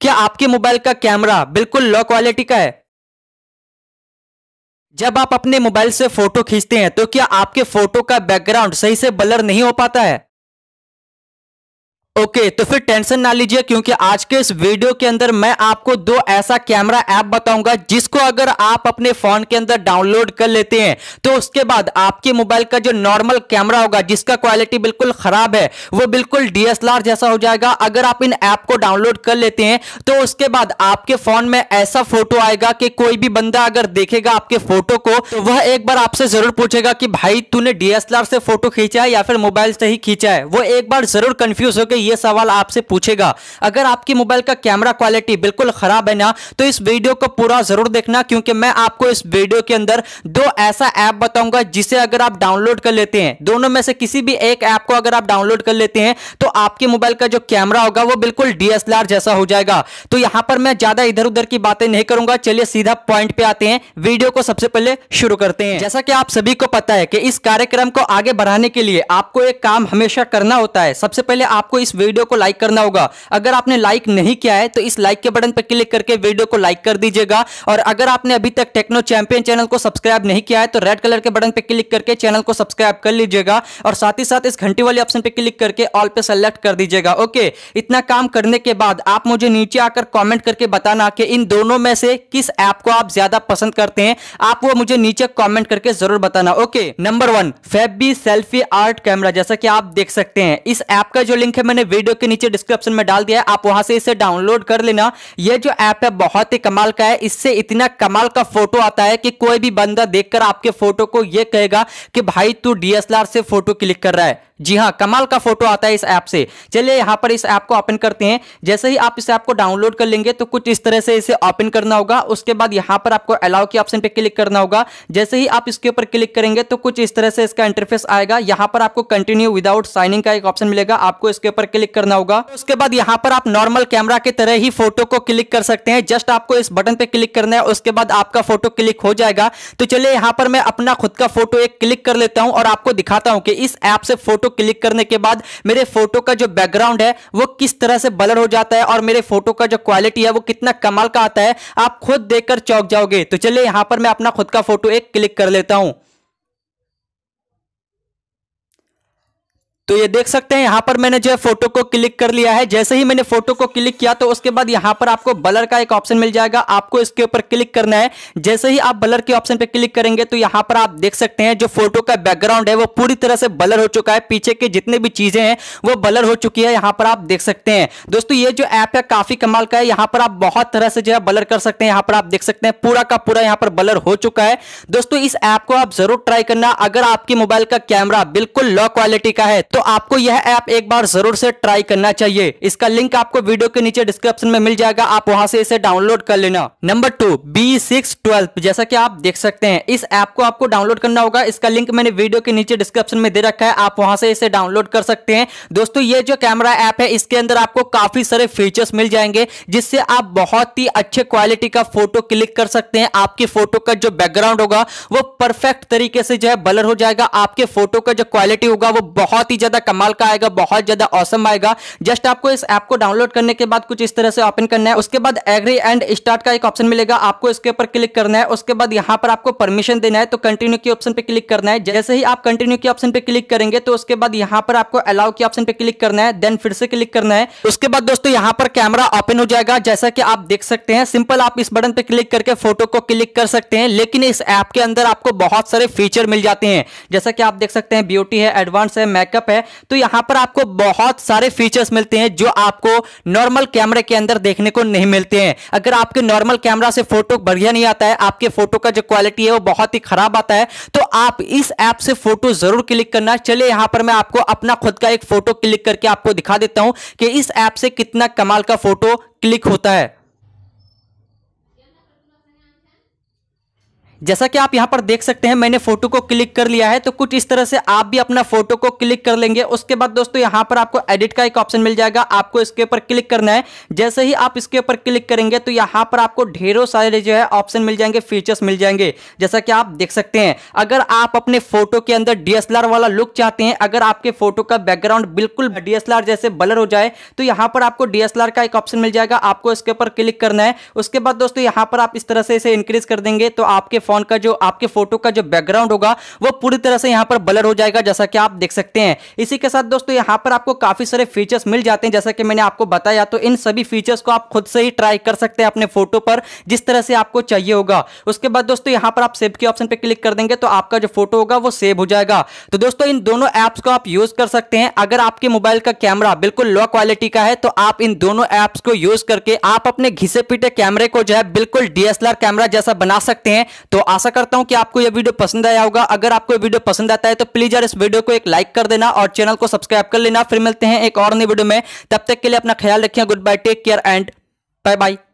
क्या आपके मोबाइल का कैमरा बिल्कुल लो क्वालिटी का है जब आप अपने मोबाइल से फोटो खींचते हैं तो क्या आपके फोटो का बैकग्राउंड सही से ब्लर नहीं हो पाता है ओके okay, तो फिर टेंशन ना लीजिए क्योंकि आज के इस वीडियो के अंदर मैं आपको दो ऐसा कैमरा ऐप बताऊंगा जिसको अगर आप अपने फोन के अंदर डाउनलोड कर लेते हैं तो उसके बाद आपके मोबाइल का जो नॉर्मल कैमरा होगा जिसका क्वालिटी बिल्कुल खराब है वो बिल्कुल डीएसएलआर जैसा हो जाएगा अगर आप इन ऐप को डाउनलोड कर लेते हैं तो उसके बाद आपके फोन में ऐसा फोटो आएगा कि कोई भी बंदा अगर देखेगा आपके फोटो को तो वह एक बार आपसे जरूर पूछेगा कि भाई तूने डीएसएलआर से फोटो खींचा है या फिर मोबाइल से ही खींचा है वो एक बार जरूर कंफ्यूज हो गई ये सवाल आपसे पूछेगा अगर आपकी मोबाइल का कैमरा क्वालिटी बिल्कुल ख़राब है ना तो इस वीडियो को पूरा ज़रूर देखना क्योंकि मैं आपको इस वीडियो के अंदर दो ऐसा ऐप बताऊंगा जिसे अगर आप डाउनलोड कर लेते हैं दोनों में से किसी भी एक ऐप को अगर आप डाउनलोड कर लेते हैं तो आपके मोबाइल का जो कैमरा होगा वो बिल्कुल डीएसएलआर जैसा हो जाएगा तो यहां पर मैं ज़्यादा इधर उधर की बातें नहीं करूंगा चलिए सीधा पॉइंट पे आते हैं वीडियो को सबसे पहले शुरू करते हैं जैसा कि आप सभी को पता है कि इस कार्यक्रम को आगे बढ़ाने के लिए आपको एक काम हमेशा करना होता है सबसे पहले आपको इस वीडियो को लाइक करना होगा अगर आपने लाइक नहीं किया है तो इस लाइक के बटन पर क्लिक करके वीडियो को लाइक कर दीजिएगा और अगर आपने अभी तक टेक्नो चैंपियन चैनल को सब्सक्राइब नहीं किया है तो रेड कलर के बटन पर क्लिक करके चैनल को सब्सक्राइब कर लीजिएगा और साथ ही साथ इस घंटी वाले ऑप्शन पर क्लिक करके ऑल पे सेलेक्ट कर दीजिएगा ओके इतना काम करने के बाद आप मुझे नीचे आकर कॉमेंट करके बताना कि इन दोनों में से किस ऐप को आप ज्यादा पसंद करते हैं आप वो मुझे नीचे कॉमेंट करके जरूर बताना okay number one Fabby selfie art camera जैसा कि आप देख सकते हैं इस ऐप का जो लिंक है मैंने वीडियो के नीचे डिस्क्रिप्शन में डाल दिया है आप वहां से इसे डाउनलोड कर लेना यह जो ऐप है बहुत ही कमाल का है इससे इतना कमाल का फोटो आता है कि कोई भी बंदा देखकर आपके फोटो को यह कहेगा कि भाई तू डीएसएलआर से फोटो क्लिक कर रहा है जी हाँ कमाल का फोटो आता है इस ऐप से चलिए यहाँ पर इस ऐप को ओपन करते हैं जैसे ही आप इस ऐप को डाउनलोड कर लेंगे तो कुछ इस तरह से इसे ओपन करना होगा उसके बाद यहाँ पर आपको अलाउ के ऑप्शन पे क्लिक करना होगा जैसे ही आप इसके ऊपर क्लिक करेंगे तो कुछ इस तरह से इसका इंटरफेस आएगा यहाँ पर आपको कंटिन्यू विदाउट साइनिंग का एक ऑप्शन मिलेगा आपको इसके ऊपर क्लिक करना होगा उसके बाद यहाँ पर आप नॉर्मल कैमरा की तरह ही फोटो को क्लिक कर सकते हैं जस्ट आपको इस बटन पे क्लिक करना है उसके बाद आपका फोटो क्लिक हो जाएगा तो चलिए यहाँ पर मैं अपना खुद का फोटो एक क्लिक कर लेता हूँ और आपको दिखाता हूँ कि इस ऐप से फोटो क्लिक करने के बाद मेरे फोटो का जो बैकग्राउंड है वो किस तरह से बलर हो जाता है और मेरे फोटो का जो क्वालिटी है वो कितना कमाल का आता है आप खुद देखकर चौक जाओगे तो चलिए यहाँ पर मैं अपना खुद का फोटो एक क्लिक कर लेता हूँ तो ये देख सकते हैं यहाँ पर मैंने जो है फोटो को क्लिक कर लिया है जैसे ही मैंने फोटो को क्लिक किया तो उसके बाद यहाँ पर आपको बलर का एक ऑप्शन मिल जाएगा आपको इसके ऊपर क्लिक करना है जैसे ही आप बलर के ऑप्शन पे क्लिक करेंगे तो यहाँ पर आप देख सकते हैं जो फोटो का बैकग्राउंड है वो पूरी तरह से बलर हो चुका है पीछे के जितने भी चीजें हैं वो बलर हो चुकी है यहाँ पर आप देख सकते हैं दोस्तों ये जो ऐप है काफी कमाल का है यहाँ पर आप बहुत तरह से जो है बलर कर सकते हैं यहाँ पर आप देख सकते हैं पूरा का पूरा यहाँ पर बलर हो चुका है दोस्तों इस ऐप को आप जरूर ट्राई करना अगर आपके मोबाइल का कैमरा बिल्कुल लो क्वालिटी का है तो तो आपको यह ऐप एक बार जरूर से ट्राई करना चाहिए इसका लिंक आपको वीडियो के नीचे डिस्क्रिप्शन में मिल जाएगा आप वहां से इसे डाउनलोड कर लेना number two B six twelve जैसा कि आप देख सकते हैं इस ऐप को आपको डाउनलोड करना होगा इसका लिंक मैंने वीडियो के नीचे डिस्क्रिप्शन में दे रखा है आप वहां से इसे डाउनलोड कर सकते हैं दोस्तों ये जो कैमरा ऐप है इसके अंदर आपको काफी सारे फीचर्स मिल जाएंगे जिससे आप बहुत ही अच्छे क्वालिटी का फोटो क्लिक कर सकते हैं आपकी फोटो का जो बैकग्राउंड होगा वो परफेक्ट तरीके से जो है बलर हो जाएगा आपके फोटो का जो क्वालिटी होगा वो बहुत ही ज्यादा कमाल का आएगा बहुत ज्यादा औसम आएगा जस्ट आपको इस ऐप को डाउनलोड करने के बाद कुछ इस तरह से ओपन करना है उसके बाद एग्री एंड स्टार्ट का एक ऑप्शन मिलेगा आपको इसके ऊपर क्लिक करना है उसके बाद यहाँ पर आपको परमिशन देना है तो कंटिन्यू के ऑप्शन पे क्लिक करना है जैसे ही आप कंटिन्यू के ऑप्शन पे क्लिक करेंगे तो उसके बाद यहाँ पर आपको अलाउ के ऑप्शन पे क्लिक करना है देन फिर से क्लिक करना है उसके बाद दोस्तों यहाँ पर कैमरा ओपन हो जाएगा जैसा कि आप देख सकते हैं सिंपल आप इस बटन पे क्लिक करके फोटो को क्लिक कर सकते हैं लेकिन इस ऐप के अंदर आपको बहुत सारे फीचर मिल जाते हैं जैसा कि आप देख सकते हैं ब्यूटी है एडवांस है मेकअप है है तो यहां पर आपको बहुत सारे फीचर्स मिलते हैं जो आपको नॉर्मल कैमरे के अंदर देखने को नहीं मिलते हैं अगर आपके नॉर्मल कैमरा से फोटो बढ़िया नहीं आता है आपके फोटो का जो क्वालिटी है वो बहुत ही खराब आता है तो आप इस ऐप से फोटो जरूर क्लिक करना चलिए यहां पर मैं आपको अपना खुद का एक फोटो क्लिक करके आपको दिखा देता हूं कि इस ऐप से कितना कमाल का फोटो क्लिक होता है जैसा कि आप यहाँ पर देख सकते हैं मैंने फोटो को क्लिक कर लिया है तो कुछ इस तरह से आप भी अपना फोटो को क्लिक कर लेंगे उसके बाद दोस्तों यहाँ पर आपको एडिट का एक ऑप्शन मिल जाएगा आपको इसके ऊपर क्लिक करना है जैसे ही आप इसके ऊपर क्लिक करेंगे तो यहाँ पर आपको ढेरों सारे जो है ऑप्शन मिल जाएंगे फीचर्स मिल जाएंगे जैसा कि आप देख सकते हैं अगर आप अपने फोटो के अंदर डीएसएलआर वाला लुक चाहते हैं अगर आपके फोटो का बैकग्राउंड बिल्कुल डीएसएलआर जैसे बलर हो जाए तो यहाँ पर आपको डीएसएलआर का एक ऑप्शन मिल जाएगा आपको इसके ऊपर क्लिक करना है उसके बाद दोस्तों यहाँ पर आप इस तरह से इसे इंक्रीज कर देंगे तो आपके फोन का जो आपके फोटो का जो बैकग्राउंड होगा वो पूरी तरह से यहाँ पर ब्लर हो जाएगा जैसा कि आप देख सकते हैं इसी के साथ दोस्तों यहाँ पर आपको काफी सारे फीचर्स मिल जाते हैं जैसा कि मैंने आपको बताया तो इन सभी फीचर्स को आप खुद से ही ट्राई कर सकते हैं अपने फोटो पर जिस तरह से आपको चाहिए होगा उसके बाद दोस्तों यहाँ पर आप सेव के ऑप्शन पर क्लिक कर देंगे तो आपका जो फोटो होगा वो सेव हो जाएगा तो दोस्तों इन दोनों ऐप्स को आप यूज कर सकते हैं अगर आपके मोबाइल का कैमरा बिल्कुल लो क्वालिटी का है तो आप इन दोनों ऐप्स को यूज करके आप अपने घिसे पीटे कैमरे को जो है बिल्कुल डीएसएलआर कैमरा जैसा बना सकते हैं तो तो आशा करता हूं कि आपको यह वीडियो पसंद आया होगा अगर आपको यह वीडियो पसंद आता है तो प्लीज यार इस वीडियो को एक लाइक कर देना और चैनल को सब्सक्राइब कर लेना फिर मिलते हैं एक और नई वीडियो में तब तक के लिए अपना ख्याल रखिए goodbye take care and bye bye